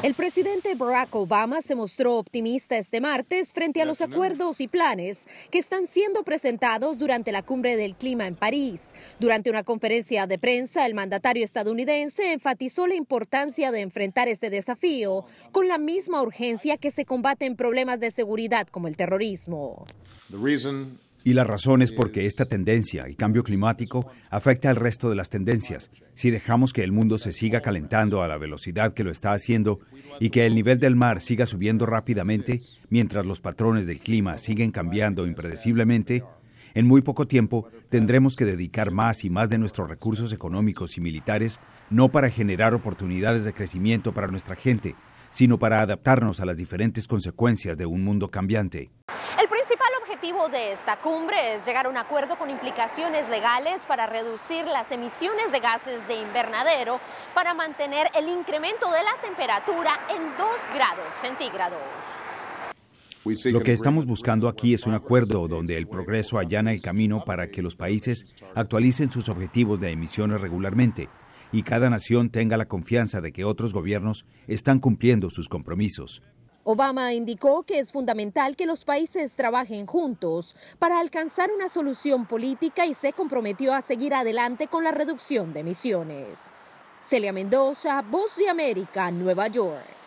El presidente Barack Obama se mostró optimista este martes frente a los acuerdos y planes que están siendo presentados durante la cumbre del clima en París. Durante una conferencia de prensa, el mandatario estadounidense enfatizó la importancia de enfrentar este desafío con la misma urgencia que se combaten problemas de seguridad como el terrorismo. Y la razón es porque esta tendencia, el cambio climático, afecta al resto de las tendencias. Si dejamos que el mundo se siga calentando a la velocidad que lo está haciendo y que el nivel del mar siga subiendo rápidamente, mientras los patrones del clima siguen cambiando impredeciblemente, en muy poco tiempo tendremos que dedicar más y más de nuestros recursos económicos y militares no para generar oportunidades de crecimiento para nuestra gente, sino para adaptarnos a las diferentes consecuencias de un mundo cambiante principal objetivo de esta cumbre es llegar a un acuerdo con implicaciones legales para reducir las emisiones de gases de invernadero para mantener el incremento de la temperatura en 2 grados centígrados. Lo que estamos buscando aquí es un acuerdo donde el progreso allana el camino para que los países actualicen sus objetivos de emisiones regularmente y cada nación tenga la confianza de que otros gobiernos están cumpliendo sus compromisos. Obama indicó que es fundamental que los países trabajen juntos para alcanzar una solución política y se comprometió a seguir adelante con la reducción de emisiones. Celia Mendoza, Voz de América, Nueva York.